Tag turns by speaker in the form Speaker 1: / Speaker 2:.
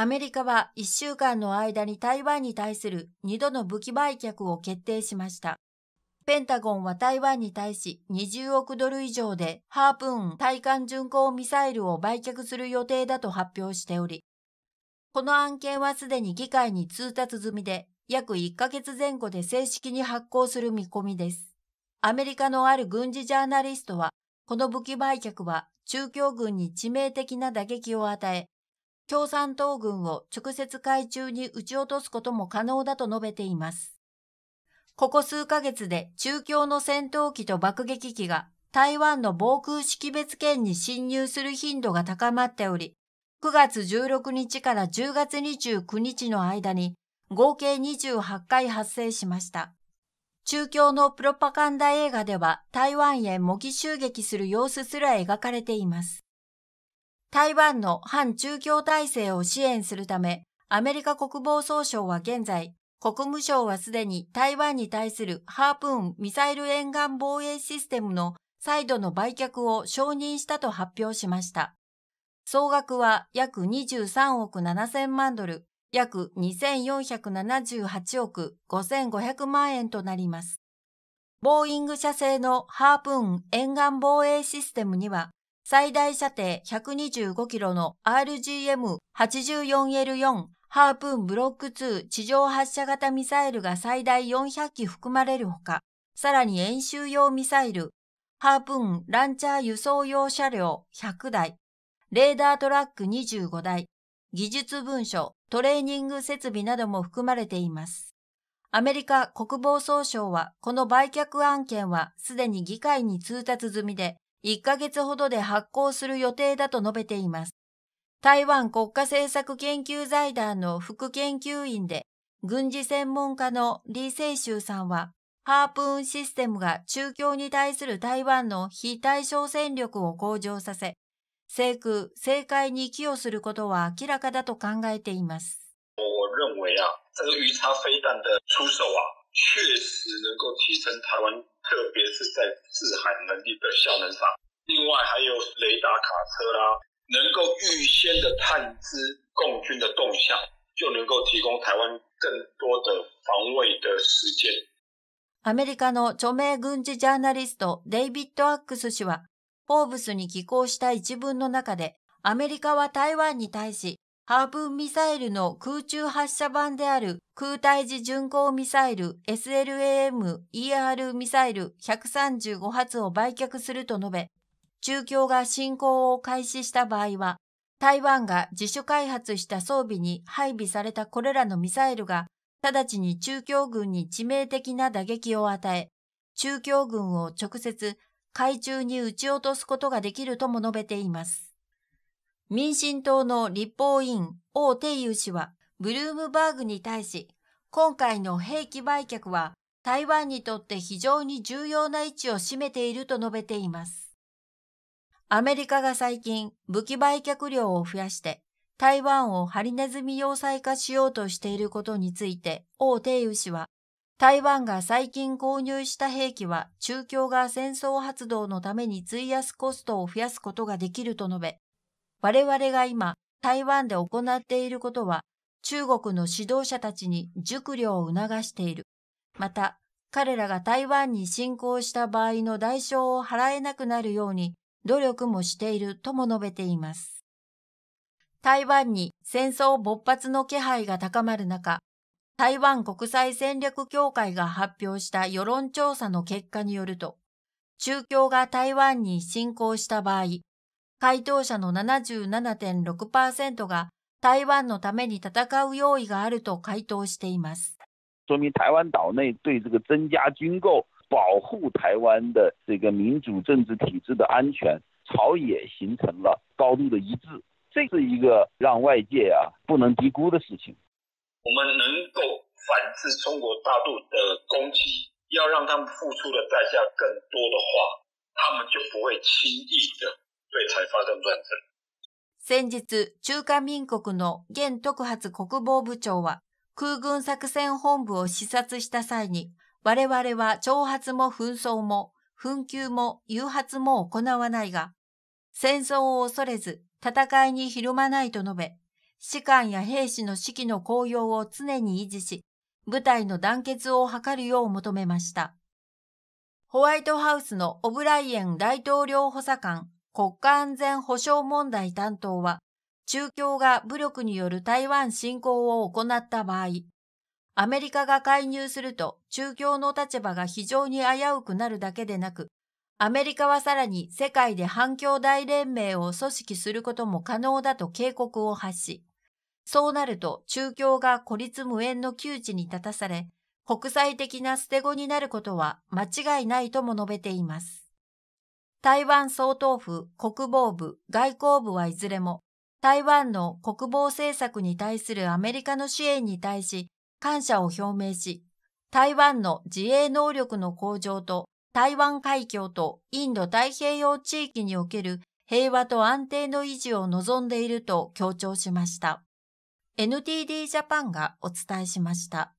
Speaker 1: アメリカは1週間の間に台湾に対する2度の武器売却を決定しました。ペンタゴンは台湾に対し20億ドル以上でハープーン対艦巡航ミサイルを売却する予定だと発表しており、この案件はすでに議会に通達済みで、約1ヶ月前後で正式に発行する見込みです。アメリカのある軍事ジャーナリストは、この武器売却は中共軍に致命的な打撃を与え、共産党軍を直接海中に撃ち落とすことも可能だと述べています。ここ数ヶ月で中共の戦闘機と爆撃機が台湾の防空識別圏に侵入する頻度が高まっており、9月16日から10月29日の間に合計28回発生しました。中共のプロパガンダ映画では台湾へ模擬襲撃する様子すら描かれています。台湾の反中共体制を支援するため、アメリカ国防総省は現在、国務省はすでに台湾に対するハープーンミサイル沿岸防衛システムの再度の売却を承認したと発表しました。総額は約23億7000万ドル、約2478億5500万円となります。ボーイング社製のハープーン沿岸防衛システムには、最大射程125キロの RGM84L4 ハープーンブロック2地上発射型ミサイルが最大400機含まれるほか、さらに演習用ミサイル、ハープーンランチャー輸送用車両100台、レーダートラック25台、技術文書、トレーニング設備なども含まれています。アメリカ国防総省はこの売却案件はすでに議会に通達済みで、1ヶ月ほどで発行する予定だと述べています。台湾国家政策研究財団の副研究員で軍事専門家の李清秀さんは、ハープーンシステムが中共に対する台湾の非対称戦力を向上させ、制空、制海に寄与することは明らかだと考えています。特别是在制寒能力的效能上。另外还有雷达卡车啦、啊，能够预先的探知共军的动向，就能够提供台湾更多的防卫的时间。アメリカの著名軍事ジャーナリスト、デイビッド・アックス氏は、フォーブスに寄稿した一文の中で、アメリカは台湾に対しハープンミサイルの空中発射版である空対地巡航ミサイル SLAM-ER ミサイル135発を売却すると述べ、中共が侵攻を開始した場合は、台湾が自主開発した装備に配備されたこれらのミサイルが、直ちに中共軍に致命的な打撃を与え、中共軍を直接海中に撃ち落とすことができるとも述べています。民進党の立法委員王定友氏は、ブルームバーグに対し、今回の兵器売却は台湾にとって非常に重要な位置を占めていると述べています。アメリカが最近武器売却量を増やして台湾をハリネズミ要塞化しようとしていることについて王定宇氏は台湾が最近購入した兵器は中共が戦争発動のために費やすコストを増やすことができると述べ我々が今台湾で行っていることは中国の指導者たちに熟慮を促している。また、彼らが台湾に侵攻した場合の代償を払えなくなるように努力もしているとも述べています。台湾に戦争勃発の気配が高まる中、台湾国際戦略協会が発表した世論調査の結果によると、中共が台湾に侵攻した場合、回答者の77.6%が台湾のために戦う用意があると回答しています。说明台湾岛内对这个增加军购、保护台湾的这个民主政治体制的安全，朝野形成了高度的一致，这是一个让外界啊不能低估的事情。我们能够反制中国大陆的攻击，要让他们付出的代价更多的话，他们就不会轻易的先日、中華民国の現特発国防部長は、空軍作戦本部を視察した際に、我々は挑発も紛争も、紛糾も誘発も行わないが、戦争を恐れず戦いにひるまないと述べ、士官や兵士の士気の高揚を常に維持し、部隊の団結を図るよう求めました。ホワイトハウスのオブライエン大統領補佐官国家安全保障問題担当は、中共が武力による台湾侵攻を行った場合、アメリカが介入すると中共の立場が非常に危うくなるだけでなく、アメリカはさらに世界で反共大連盟を組織することも可能だと警告を発し、そうなると中共が孤立無縁の窮地に立たされ、国際的な捨て子になることは間違いないとも述べています。台湾総統府、国防部、外交部はいずれも、台湾の国防政策に対するアメリカの支援に対し感謝を表明し、台湾の自衛能力の向上と台湾海峡とインド太平洋地域における平和と安定の維持を望んでいると強調しました。NTD ジャパンがお伝えしました。